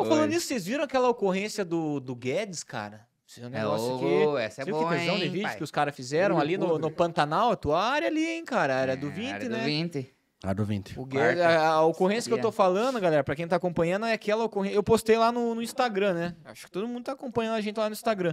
Ô, falando nisso, vocês viram aquela ocorrência do, do Guedes, cara? Esse é um negócio que. Essa é boa, que hein, de vídeo pai? que os caras fizeram uh, ali no, no, Pantanal, a tua área ali, hein, cara? Era é, do 20, área né? Do 20. A do 20. O Guedes, a, a, ocorrência Sabia. que eu tô falando, galera, pra quem tá acompanhando, é aquela ocorrência. Eu postei lá no, no Instagram, né? Acho que todo mundo tá acompanhando a gente lá no Instagram.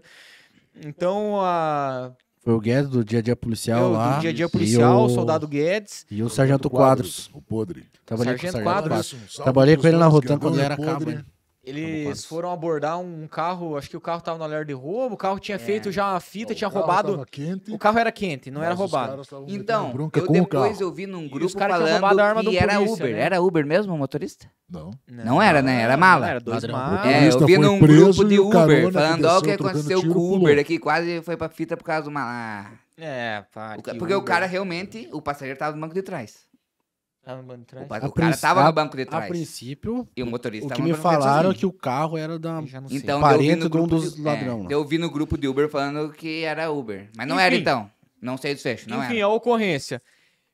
Então, a. Foi o Guedes do dia a dia policial eu, lá. Do dia a dia policial, o soldado Guedes. E o Sargento Quadros. O podre. Trabalhei Sargento com o Sargento Quadros. Quadros. Trabalhei com ele na rotina é quando ele era cabo. Hein? Eles foram abordar um carro, acho que o carro tava no alerta de roubo, o carro tinha é. feito já uma fita, o tinha roubado. Quente, o carro era quente, não era roubado. Então, eu depois eu vi num grupo falando a arma que era polícia, Uber. Né? Era Uber mesmo o motorista? Não. Não, não era, né? Era mala. Era dois malas. É, eu vi num grupo de Uber falando, olha o que aconteceu com o Uber aqui, quase foi pra fita por causa do mala. É, pá. Porque Uber. o cara realmente, o passageiro tava no banco de trás. Tava no banco de trás? O, o cara tava no banco de trás. A princípio, e o motorista o que me falaram é que o carro era da então, parente de um dos de, ladrão. É, eu vi no grupo de Uber falando que era Uber. Mas não enfim, era então. Não sei do fecho, não Enfim, era. a ocorrência.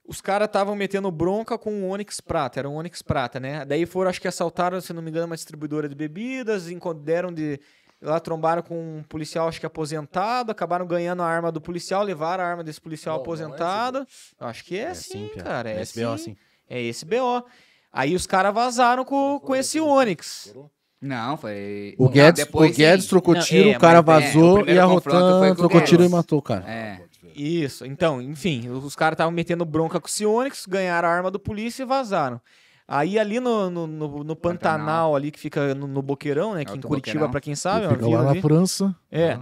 Os caras estavam metendo bronca com o Onix Prata, era um Onix Prata, né? Daí foram, acho que assaltaram, se não me engano, uma distribuidora de bebidas, deram de, lá trombaram com um policial, acho que aposentado, acabaram ganhando a arma do policial, levaram a arma desse policial aposentado. É assim. Acho que é, é assim, sim, cara. É, é assim. assim. É esse BO. Aí os caras vazaram com, com esse Onix. Não, foi. O Guedes, o Guedes trocou tiro, não, é, o cara vazou é, o e a Rotan trocou Guedes. tiro e matou o cara. É. Isso, então, enfim, os caras estavam metendo bronca com o onix ganharam a arma do polícia e vazaram. Aí ali no, no, no, no Pantanal, Pantanal, ali que fica no, no Boqueirão, né? Aqui é, em Curitiba, para quem sabe. É fica lá ali. na França. É. Ah.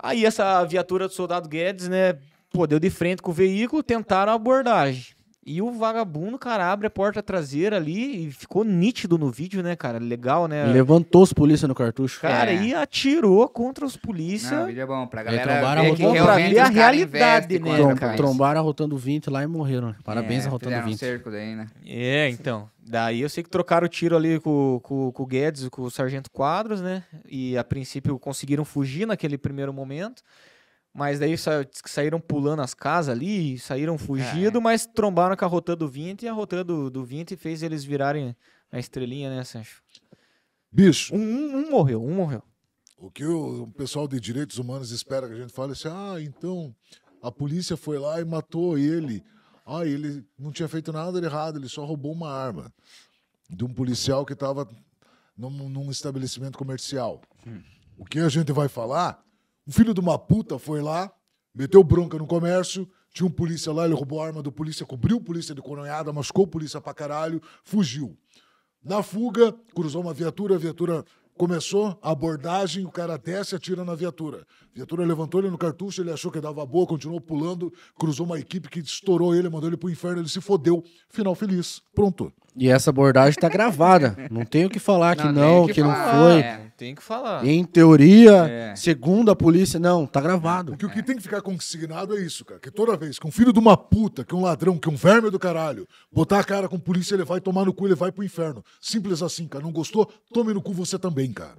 Aí essa viatura do soldado Guedes, né? Pô, deu de frente com o veículo, tentaram a abordagem. E o vagabundo, cara, abre a porta traseira ali e ficou nítido no vídeo, né, cara? Legal, né? Levantou os polícia no cartucho. Cara, é. e atirou contra os polícia. O vídeo é bom pra galera trombaram ver rotando, que pra ver a realidade, né? trombaram rotando 20 lá e morreram. Parabéns é, a rotando 20. Um cerco daí, né? É, então. Daí eu sei que trocaram o tiro ali com, com, com o Guedes, com o Sargento Quadros, né? E a princípio conseguiram fugir naquele primeiro momento. Mas daí sa saíram pulando as casas ali, saíram fugido, é. mas trombaram com a rotã do 20 e a rotã do, do 20 fez eles virarem a estrelinha, né, Sancho? Bicho. Um, um, um morreu, um morreu. O que o, o pessoal de direitos humanos espera que a gente fale é assim: ah, então a polícia foi lá e matou ele. Ah, ele não tinha feito nada de errado, ele só roubou uma arma de um policial que estava num, num, estabelecimento comercial. Hum. O que a gente vai falar o filho de uma puta foi lá, meteu bronca no comércio, tinha um polícia lá, ele roubou a arma do polícia, cobriu o polícia de coronhada, machucou o polícia pra caralho, fugiu. Na fuga, cruzou uma viatura, a viatura começou a abordagem, o cara desce e atira na viatura. A viatura levantou ele no cartucho, ele achou que dava boa, continuou pulando, cruzou uma equipe que estourou ele, mandou ele pro inferno, ele se fodeu. Final feliz. Pronto. E essa abordagem tá gravada. Não tem o que falar não, que não, que, que não foi. É. Tem que falar. Em teoria, é. segundo a polícia, não, tá gravado. Porque o que tem que ficar consignado é isso, cara. Que toda vez que um filho de uma puta, que um ladrão, que um verme do caralho, botar a cara com polícia, ele vai tomar no cu, ele vai pro inferno. Simples assim, cara. Não gostou? Tome no cu você também, cara.